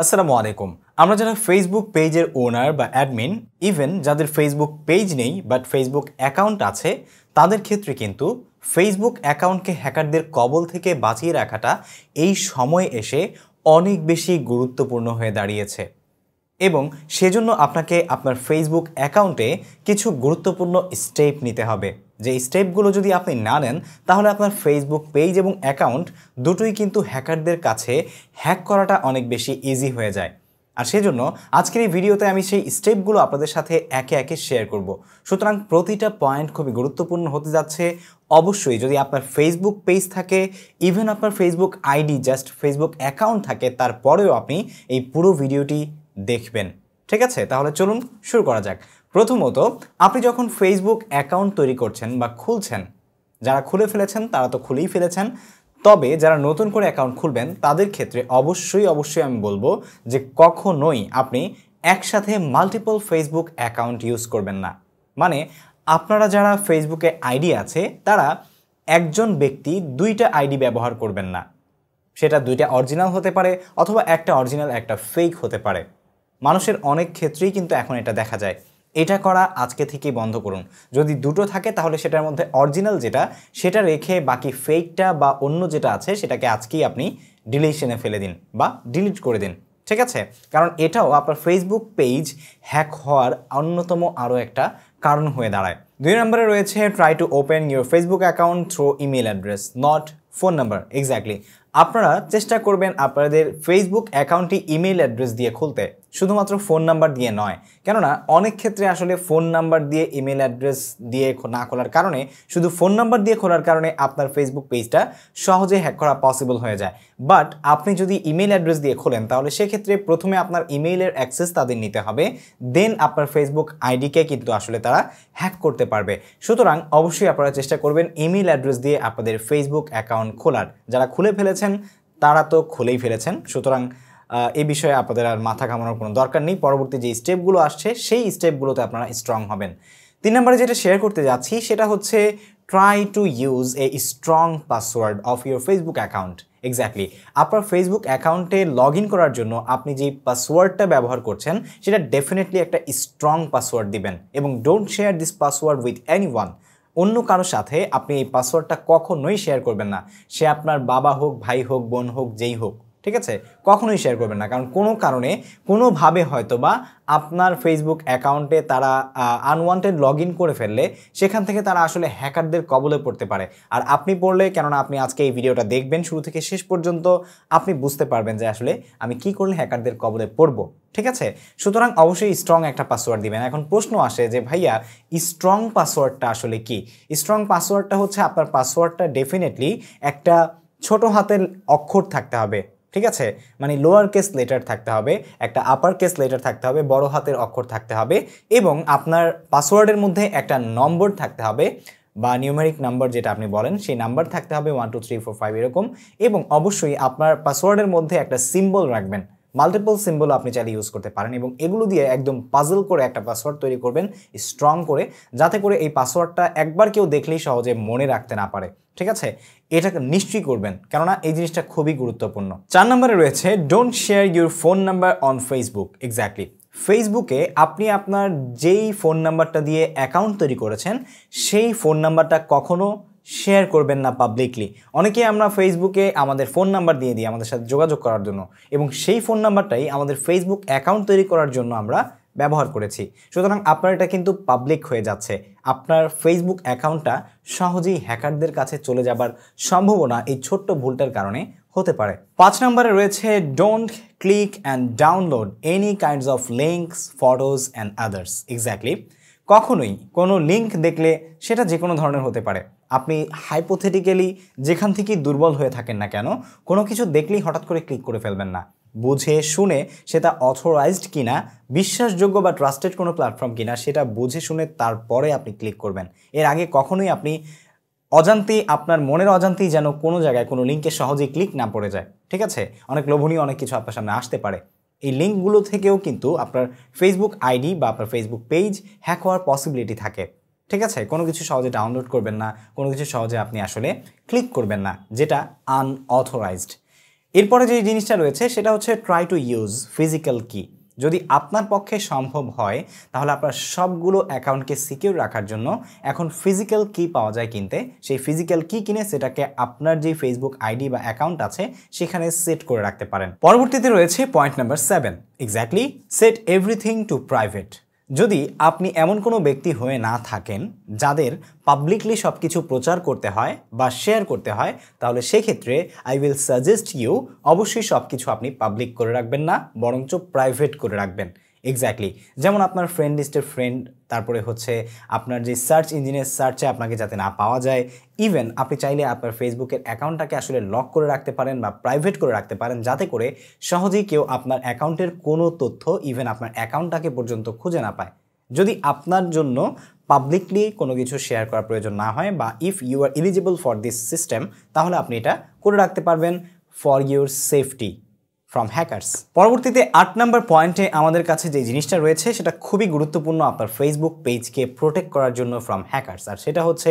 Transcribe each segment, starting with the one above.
আসসালামু আলাইকুম আমরা যারা ফেসবুক পেজের ওনার বা অ্যাডমিন ইভেন যাদের ফেসবুক পেজ নেই বাট ফেসবুক অ্যাকাউন্ট আছে তাদের ক্ষেত্রে কিন্তু ফেসবুক অ্যাকাউন্টকে হ্যাকারদের কবল থেকে বাঁচিয়ে রাখাটা এই সময় এসে অনেক বেশি গুরুত্বপূর্ণ হয়ে দাঁড়িয়েছে এবং সেজন্য আপনাকে আপনার ফেসবুক অ্যাকাউন্টে কিছু গুরুত্বপূর্ণ স্টেপ নিতে হবে যে স্টেপগুলো যদি আপনি না নেন তাহলে আপনার ফেসবুক পেজ এবং অ্যাকাউন্ট দুটোই কিন্তু হ্যাকারদের কাছে হ্যাক করাটা অনেক বেশি ইজি হয়ে যায় আর সেজন্য আজকের এই ভিডিওতে আমি সেই স্টেপগুলো আপনাদের সাথে একে একে শেয়ার করব। সুতরাং প্রতিটা পয়েন্ট খুবই গুরুত্বপূর্ণ হতে যাচ্ছে অবশ্যই যদি আপনার ফেসবুক পেজ থাকে ইভেন আপনার Facebook ID just Facebook account থাকে তারপরেও আপনি এই পুরো ভিডিওটি দেখবেন ঠিক আছে তাহলে চলুন শুরু করা যাক প্রথমত আপনি যখন ফেসবুক অ্যাকাউন্ট তৈরি করছেন বা খুলছেন যারা খুলে ফেলেছেন তারা তো খুলেই ফেলেছেন তবে যারা নতুন করে অ্যাকাউন্ট খুলবেন তাদের ক্ষেত্রে অবশ্যই অবশ্যই আমি বলবো যে কখনোই আপনি একসাথে মাল্টিপল ফেসবুক অ্যাকাউন্ট ইউজ করবেন না মানে আপনারা যারা ফেসবুকে আইডি আছে তারা একজন ব্যক্তি দুইটা আইডি ব্যবহার করবেন না সেটা দুইটা অরিজিনাল হতে পারে অথবা একটা অরিজিনাল একটা ফেক হতে পারে মানুষের অনেক ক্ষেত্রেই কিন্তু এখন এটা দেখা যায় এটা করা আজকে থেকে বন্ধ করুন যদি দুটো থাকে তাহলে সেটার মধ্যে অরিজিনাল যেটা সেটা রেখে বাকি ফেকটা বা অন্য যেটা আছে সেটাকে আজকেই আপনি ডিলিশনে ফেলে দিন বা ডিলিট করে দিন ঠিক আছে কারণ এটাও আপনার ফেসবুক পেজ হ্যাক হওয়ার অন্যতম আরও একটা কারণ হয়ে দাঁড়ায় দুই নম্বরে রয়েছে try to open your Facebook account through email address not phone number exactly আপনারা চেষ্টা করবেন আপনাদের ফেসবুক অ্যাকাউন্টটি ইমেল অ্যাড্রেস দিয়ে খুলতে শুধুমাত্র ফোন নাম্বার দিয়ে নয় কেননা অনেক ক্ষেত্রে আসলে ফোন নাম্বার দিয়ে ইমেল অ্যাড্রেস দিয়ে না খোলার কারণে শুধু ফোন নাম্বার দিয়ে খোলার কারণে আপনার ফেসবুক পেজটা সহজে হ্যাক করা পসিবল হয়ে যায় বাট আপনি যদি ইমেল অ্যাড্রেস দিয়ে খোলেন তাহলে সেক্ষেত্রে প্রথমে আপনার ইমেইলের অ্যাক্সেস তাদের নিতে হবে দেন আপনার ফেসবুক আইডিকে কিন্তু আসলে তারা হ্যাক করতে পারবে সুতরাং অবশ্যই আপনারা চেষ্টা করবেন ইমেল অ্যাড্রেস দিয়ে আপনাদের ফেসবুক অ্যাকাউন্ট খোলার যারা খুলে ফেলেছে এসেছেন তারা তো খুলেই ফেলেছেন সুতরাং এই বিষয়ে আপনাদের আর মাথা ঘামানোর কোনো দরকার নেই পরবর্তী যে স্টেপগুলো আসছে সেই স্টেপগুলোতে আপনারা স্ট্রং হবেন তিন নম্বরে যেটা শেয়ার করতে যাচ্ছি সেটা হচ্ছে try to use a strong password of your Facebook account exactly আপনার ফেসবুক অ্যাকাউন্টে লগ ইন করার জন্য আপনি যে পাসওয়ার্ডটা ব্যবহার করছেন সেটা ডেফিনেটলি একটা স্ট্রং পাসওয়ার্ড দিবেন এবং don't share this password with any অন্য কারোর সাথে আপনি এই পাসওয়ার্ডটা কখনোই শেয়ার করবেন না সে আপনার বাবা হোক ভাই হোক বোন হোক যেই হোক ঠিক আছে কখনোই শেয়ার করবেন না কারণ কোনো কারণে কোনোভাবে হয়তো বা আপনার ফেসবুক অ্যাকাউন্টে তারা আনওয়ান্টেড লগ করে ফেললে সেখান থেকে তারা আসলে হ্যাকারদের কবলে পড়তে পারে আর আপনি পড়লে কেননা আপনি আজকে এই ভিডিওটা দেখবেন শুরু থেকে শেষ পর্যন্ত আপনি বুঝতে পারবেন যে আসলে আমি কি করলে হ্যাকারদের কবলে পড়ব ঠিক আছে সুতরাং অবশ্যই স্ট্রং একটা পাসওয়ার্ড দিবেন এখন প্রশ্ন আসে যে ভাইয়া স্ট্রং পাসওয়ার্ডটা আসলে কি স্ট্রং পাসওয়ার্ডটা হচ্ছে আপনার পাসওয়ার্ডটা ডেফিনেটলি একটা ছোট হাতের অক্ষর থাকতে হবে ঠিক আছে মানে লোয়ার কেস লেটার থাকতে হবে একটা আপার কেস লেটার থাকতে হবে বড় হাতের অক্ষর থাকতে হবে এবং আপনার পাসওয়ার্ডের মধ্যে একটা নম্বর থাকতে হবে বা নিউমেরিক নাম্বার যেটা আপনি বলেন সেই নাম্বার থাকতে হবে one two three four five এরকম এবং অবশ্যই আপনার পাসওয়ার্ডের মধ্যে একটা সিম্বল রাখবেন মাল্টিপল সিম্বল আপনি চাইলে ইউজ করতে পারেন এবং এগুলো দিয়ে একদম পাজল করে একটা পাসওয়ার্ড তৈরি করবেন স্ট্রং করে যাতে করে এই পাসওয়ার্ডটা একবার কেউ দেখলেই সহজে মনে রাখতে না পারে ঠিক আছে এটা নিশ্চয়ই করবেন কেননা এই জিনিসটা খুবই গুরুত্বপূর্ণ চার নম্বরে রয়েছে don't share your phone number on Facebook exactly ফেসবুকে আপনি আপনার যেই ফোন নাম্বারটা দিয়ে অ্যাকাউন্ট তৈরি করেছেন সেই ফোন নাম্বারটা কখনো শেয়ার করবেন না পাবলিকলি অনেকে আমরা ফেসবুকে আমাদের ফোন নাম্বার দিয়ে দিই আমাদের সাথে যোগাযোগ করার জন্য এবং সেই ফোন নাম্বারটাই আমাদের ফেসবুক অ্যাকাউন্ট তৈরি করার জন্য আমরা ব্যবহার করেছি সুতরাং আপনার এটা কিন্তু পাবলিক হয়ে যাচ্ছে আপনার ফেসবুক অ্যাকাউন্টটা সহজেই হ্যাকারদের কাছে চলে যাবার সম্ভাবনা এই ছোট্ট ভুলটার কারণে হতে পারে পাঁচ নম্বরে রয়েছে don't click and download any kinds of links photos and others exactly কখনোই কোনো লিঙ্ক দেখলে সেটা যে কোনো ধরনের হতে পারে আপনি হাইপোথেটিক্যালি যেখান থেকেই দুর্বল হয়ে থাকেন না কেন কোনো কিছু দেখলেই হঠাৎ করে ক্লিক করে ফেলবেন না বুঝে শুনে সেটা অথরাইজড কিনা বিশ্বাসযোগ্য বা ট্রাস্টেড কোনো প্ল্যাটফর্ম কিনা সেটা বুঝে শুনে তারপরে আপনি ক্লিক করবেন এর আগে কখনোই আপনি অজান্তেই আপনার মনের অজান্তেই যেন কোনো জায়গায় কোনো লিঙ্কে সহজেই ক্লিক না পড়ে যায় ঠিক আছে অনেক লোভনীয় অনেক কিছু আপনার সামনে আসতে পারে এই লিঙ্কগুলো থেকেও কিন্তু আপনার ফেসবুক আইডি বা আপনার ফেসবুক পেজ হ্যাক হওয়ার পসিবিলিটি থাকে ঠিক আছে কোনো কিছু সহজে ডাউনলোড করবেন না কোনো কিছু সহজে আপনি আসলে ক্লিক করবেন না যেটা আনঅথরাইজড এরপরে যে জিনিসটা রয়েছে সেটা হচ্ছে ট্রাই টু ইউজ ফিজিক্যাল কি যদি আপনার পক্ষে সম্ভব হয় তাহলে আপনার সবগুলো অ্যাকাউন্টকে সিকিউর রাখার জন্য এখন ফিজিক্যাল কি পাওয়া যায় কিনতে সেই ফিজিক্যাল কি কিনে সেটাকে আপনার যে ফেসবুক আইডি বা অ্যাকাউন্ট আছে সেখানে সেট করে রাখতে পারেন পরবর্তীতে রয়েছে point number seven exactly set everything to private যদি আপনি এমন কোনো ব্যক্তি হয়ে না থাকেন যাদের পাবলিকলি সব কিছু প্রচার করতে হয় বা শেয়ার করতে হয় তাহলে সেক্ষেত্রে আই উইল সাজেস্ট ইউ অবশ্যই সব কিছু আপনি পাবলিক করে রাখবেন না বরঞ্চ প্রাইভেট করে রাখবেন এক্স্যাক্টলি যেমন আপনার ফ্রেন্ড লিস্টের ফ্রেন্ড তারপরে হচ্ছে আপনার যে সার্চ ইঞ্জিনের সার্চে আপনাকে যাতে না পাওয়া যায় ইভেন আপনি চাইলে আপনার ফেসবুকের অ্যাকাউন্টটাকে আসলে লক করে রাখতে পারেন বা প্রাইভেট করে রাখতে পারেন যাতে করে সহজেই কেউ আপনার অ্যাকাউন্টের কোনো তথ্য ইভেন আপনার অ্যাকাউন্টটাকে পর্যন্ত খুঁজে না পায় যদি আপনার জন্য পাবলিকলি কোনো কিছু শেয়ার করার প্রয়োজন না হয় বা if you are eligible for this system তাহলে আপনি এটা করে রাখতে পারবেন for your safety from hackers পরবর্তীতে আট নম্বর পয়েন্টে আমাদের কাছে যে জিনিসটা রয়েছে সেটা খুবই গুরুত্বপূর্ণ আপনার ফেসবুক পেজকে প্রোটেক্ট করার জন্য ফ্রম হ্যাকার্স আর সেটা হচ্ছে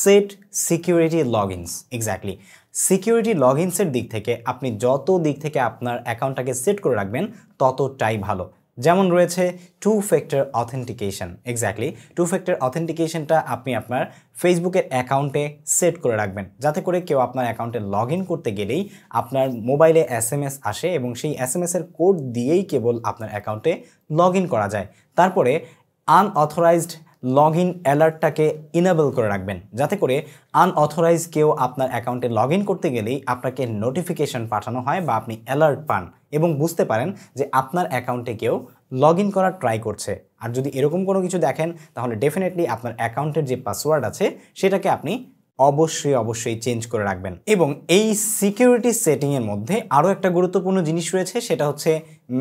set security log ins exactly security log ইনসের দিক থেকে আপনি যত দিক থেকে আপনার অ্যাকাউন্টটাকে সেট করে রাখবেন ততটাই ভালো যেমন রয়েছে two factor authentication exactly two factor অথেন্টিকেশনটা আপনি আপনার ফেসবুকের অ্যাকাউন্টে সেট করে রাখবেন যাতে করে কেউ আপনার অ্যাকাউন্টে লগ করতে গেলেই আপনার মোবাইলে এস আসে এবং সেই এস এম এসের কোড দিয়েই কেবল আপনার অ্যাকাউন্টে লগ করা যায় তারপরে আনঅথরাইজড লগ ইন অ্যালার্টটাকে ইনেবল করে রাখবেন যাতে করে আনঅথরাইজ কেউ আপনার অ্যাকাউন্টে লগ করতে গেলেই আপনাকে নোটিফিকেশন পাঠানো হয় বা আপনি অ্যালার্ট পান এবং বুঝতে পারেন যে আপনার অ্যাকাউন্টে কেউ লগ ইন করার ট্রাই করছে আর যদি এরকম কোনো কিছু দেখেন তাহলে ডেফিনেটলি আপনার অ্যাকাউন্টের যে পাসওয়ার্ড আছে সেটাকে আপনি অবশ্যই অবশ্যই চেঞ্জ করে রাখবেন এবং এই সিকিউরিটি সেটিংয়ের মধ্যে আরও একটা গুরুত্বপূর্ণ জিনিস রয়েছে সেটা হচ্ছে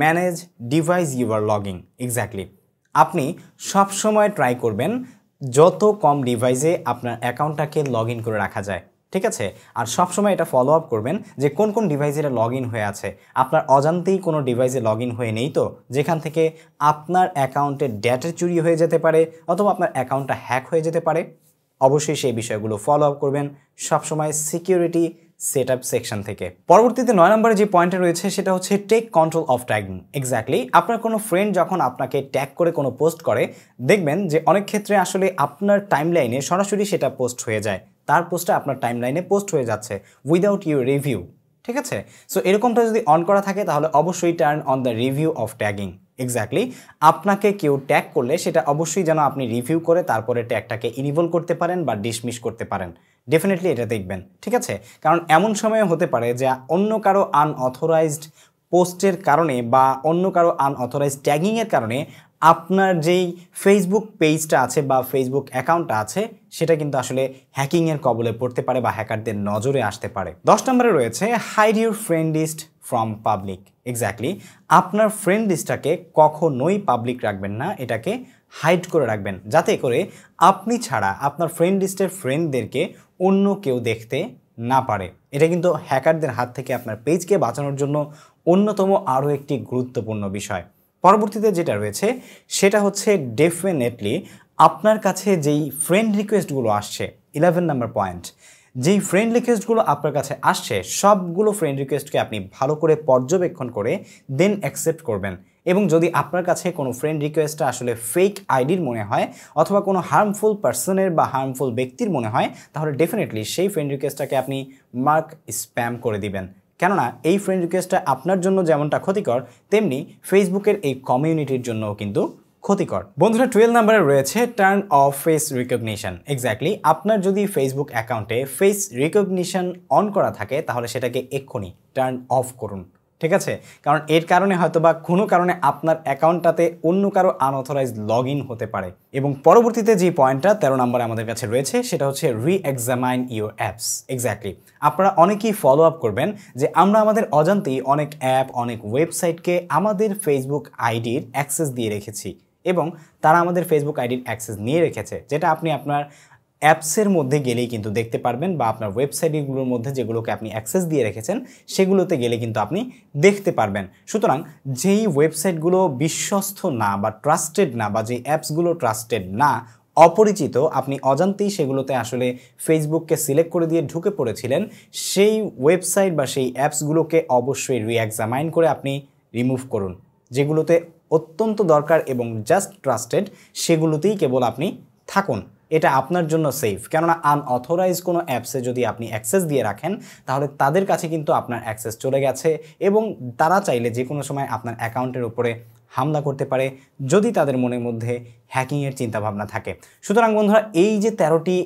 manage device you your logging exactly আপনি সব সময় ট্রাই করবেন যত কম ডিভাইসে আপনার অ্যাকাউন্টটাকে লগ করে রাখা যায় ঠিক আছে আর সব সময় এটা ফলো আপ করবেন যে কোন কোন ডিভাইসে এটা লগ হয়ে আছে আপনার অজান্তেই কোনো ডিভাইসে লগ হয়ে নেই তো যেখান থেকে আপনার অ্যাকাউন্টে ডেটা চুরি হয়ে যেতে পারে অথবা আপনার অ্যাকাউন্টটা হ্যাক হয়ে যেতে পারে অবশ্যই সেই বিষয়গুলো ফলো আপ করবেন সবসময় সিকিউরিটি সেট আপ সেকশন থেকে পরবর্তীতে নয় নম্বরে যে পয়েন্টে রয়েছে সেটা হচ্ছে take control of tagging exactly আপনার কোনো ফ্রেন্ড যখন আপনাকে ট্যাগ করে কোনো পোস্ট করে দেখবেন যে অনেক ক্ষেত্রে আসলে আপনার টাইম লাইনে সরাসরি সেটা পোস্ট হয়ে যায় তার পোস্টটা আপনার টাইম লাইনে পোস্ট হয়ে যাচ্ছে উইদাউট ইউ রিভিউ ঠিক আছে সো এরকমটা যদি অন করা থাকে তাহলে অবশ্যই turn on the review of tagging exactly আপনাকে কেউ ট্যাগ করলে সেটা অবশ্যই যেন আপনি রিভিউ করে তারপরে ট্যাগটাকে ইনিভল করতে পারেন বা ডিসমিস করতে পারেন ডেফিনেটলি এটা দেখবেন ঠিক আছে কারণ এমন সময় হতে পারে যে অন্য কারো আনঅথরাইজড পোস্টের কারণে বা অন্য কারো আনঅথরাইজ ট্যাগিংয়ের কারণে আপনার যেই ফেসবুক পেজটা আছে বা ফেসবুক অ্যাকাউন্টটা আছে সেটা কিন্তু আসলে হ্যাকিংয়ের কবলে পড়তে পারে বা হ্যাকারদের নজরে আসতে পারে দশ নম্বরে রয়েছে hide your friend list from public exactly আপনার ফ্রেন্ড লিস্টটাকে কখনোই পাবলিক রাখবেন না এটাকে হাইড করে রাখবেন যাতে করে আপনি ছাড়া আপনার ফ্রেন্ড লিস্টের ফ্রেন্ডদেরকে অন্য কেউ দেখতে না পারে এটা কিন্তু হ্যাকারদের হাত থেকে আপনার পেজকে বাঁচানোর জন্য অন্যতম আরও একটি গুরুত্বপূর্ণ বিষয় পরবর্তীতে যেটা রয়েছে সেটা হচ্ছে ডেফিনেটলি আপনার কাছে যেই ফ্রেন্ড রিকোয়েস্টগুলো আসছে ইলেভেন নাম্বার পয়েন্ট যেই ফ্রেন্ড রিকোয়েস্টগুলো আপনার কাছে আসছে সবগুলো ফ্রেন্ড রিকোয়েস্টকে আপনি ভালো করে পর্যবেক্ষণ করে দেন অ্যাকসেপ্ট করবেন এবং যদি আপনার কাছে কোনো ফ্রেন্ড রিকোয়েস্টটা আসলে ফেক আইডির মনে হয় অথবা কোনো হার্মফুল পার্সনের বা হার্মফুল ব্যক্তির মনে হয় তাহলে ডেফিনেটলি সেই ফ্রেন্ড রিকোয়েস্টটাকে আপনি মার্ক স্প্যাম করে দিবেন কেননা এই ফ্রেন্ড রিকোয়েস্টটা আপনার জন্য যেমনটা ক্ষতিকর তেমনি ফেসবুকের এই কমিউনিটির জন্যও কিন্তু ক্ষতিকর বন্ধুরা টুয়েলভ নাম্বারে রয়েছে turn off face recognition exactly আপনার যদি ফেসবুক অ্যাকাউন্টে ফেস রিকগনিশন অন করা থাকে তাহলে সেটাকে এক্ষুনি টার্ন অফ করুন ঠিক আছে কারণ এর কারণে হয়তো বা কোনো কারণে আপনার অ্যাকাউন্টটাতে অন্য কারো আনঅথরাইজ লগ হতে পারে এবং পরবর্তীতে যে পয়েন্টটা তেরো নম্বরে আমাদের কাছে রয়েছে সেটা হচ্ছে রি এক্সামাইন ইউর অ্যাপস এক্স্যাক্টলি আপনারা অনেকেই ফলো আপ করবেন যে আমরা আমাদের অজান্তেই অনেক অ্যাপ অনেক ওয়েবসাইটকে আমাদের ফেসবুক আইডির অ্যাক্সেস দিয়ে রেখেছি এবং তারা আমাদের ফেসবুক আইডির অ্যাক্সেস নিয়ে রেখেছে যেটা আপনি আপনার অ্যাপসের মধ্যে গেলেই কিন্তু দেখতে পারবেন বা আপনার ওয়েবসাইটগুলোর মধ্যে যেগুলোকে আপনি অ্যাক্সেস দিয়ে রেখেছেন সেগুলোতে গেলে কিন্তু আপনি দেখতে পারবেন সুতরাং যেই ওয়েবসাইটগুলো বিশ্বস্ত না বা ট্রাস্টেড না বা যে অ্যাপসগুলো ট্রাস্টেড না অপরিচিত আপনি অজান্তেই সেগুলোতে আসলে ফেসবুককে সিলেক্ট করে দিয়ে ঢুকে পড়েছিলেন সেই ওয়েবসাইট বা সেই অ্যাপসগুলোকে অবশ্যই রিএক্সামাইন করে আপনি রিমুভ করুন যেগুলোতে অত্যন্ত দরকার এবং জাস্ট ট্রাস্টেড সেগুলোতেই কেবল আপনি থাকুন এটা আপনার জন্য সেফ কেননা আনঅথরাইজ কোনো অ্যাপসে যদি আপনি অ্যাক্সেস দিয়ে রাখেন তাহলে তাদের কাছে কিন্তু আপনার অ্যাক্সেস চলে গেছে এবং তারা চাইলে যে কোনো সময় আপনার অ্যাকাউন্টের উপরে হামলা করতে পারে যদি তাদের মনের মধ্যে হ্যাকিংয়ের চিন্তাভাবনা থাকে সুতরাং বন্ধুরা এই যে তেরোটি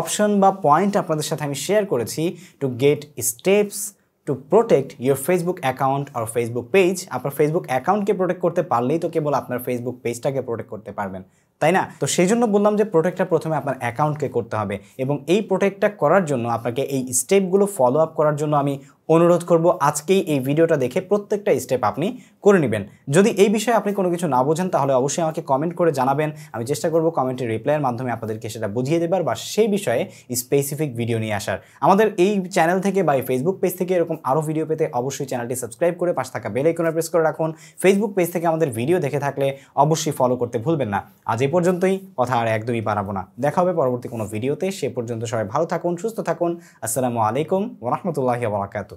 অপশন বা পয়েন্ট আপনাদের সাথে আমি শেয়ার করেছি to get steps to protect your Facebook account আর ফেসবুক পেজ আপনার ফেসবুক অ্যাকাউন্টকে প্রোটেক্ট করতে পারলেই তো কেবল আপনার ফেসবুক পেজটাকে প্রোটেক্ট করতে পারবেন তাই না তো সেই জন্য বললাম যে প্রোটেক্টটা প্রথমে আপনার অ্যাকাউন্টকে করতে হবে এবং এই প্রোটেক্টটা করার জন্য আপনাকে এই স্টেপগুলো ফলো আপ করার জন্য আমি অনুরোধ করব আজকেই এই ভিডিওটা দেখে প্রত্যেকটা স্টেপ আপনি করে নেবেন যদি এই বিষয়ে আপনি কোনো কিছু না বোঝেন তাহলে অবশ্যই আমাকে কমেন্ট করে জানাবেন আমি চেষ্টা করব কমেন্টের রিপ্লাইয়ের মাধ্যমে আপনাদেরকে সেটা বুঝিয়ে দেবার বা সেই বিষয়ে স্পেসিফিক ভিডিও নিয়ে আসার আমাদের এই চ্যানেল থেকে বা এই ফেসবুক পেজ থেকে এরকম আরও ভিডিও পেতে অবশ্যই চ্যানেলটি সাবস্ক্রাইব করে পাশে থাকা বেল আইকনে প্রেস করে রাখুন ফেসবুক পেজ থেকে আমাদের ভিডিও দেখে থাকলে অবশ্যই ফলো করতে ভুলবেন না আজ এ পর্যন্তই কথা আর একদমই বাড়াবো না দেখা হবে পরবর্তী কোনো ভিডিওতে সে পর্যন্ত সবাই ভালো থাকুন সুস্থ থাকুন আসসালামু আলাইকুম ওরহমতুল্লাহি বারাকাতু